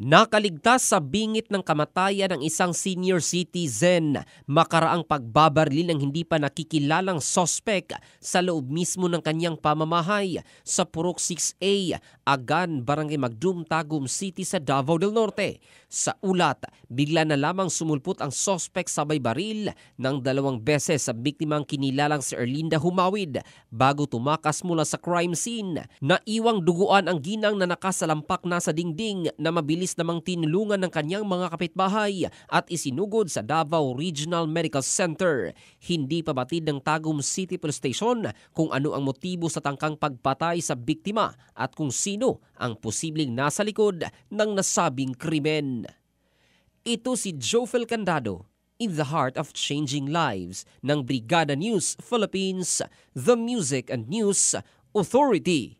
Nakaligtas sa bingit ng kamatayan ng isang senior citizen makaraang pagbabaril ng hindi pa nakikilalang sospek sa loob mismo ng kanyang pamamahay sa Purok 6A, Agan, Barangay Magdum, Tagum City sa Davao del Norte. Sa ulat, bigla na lamang sumulpot ang sospek sabay baril ng dalawang beses sa biktimang kinilalang si Erlinda Humawid bago tumakas mula sa crime scene. Naiwang duguan ang ginang na nakasalampak na sa dingding na mabilis mabilis namang tinulungan ng kanyang mga kapitbahay at isinugod sa Davao Regional Medical Center. Hindi pa batid ng Tagum City Police Station kung ano ang motibo sa tangkang pagpatay sa biktima at kung sino ang posibleng nasa likod ng nasabing krimen. Ito si Jofel Candado in the heart of changing lives ng Brigada News Philippines, the Music and News Authority.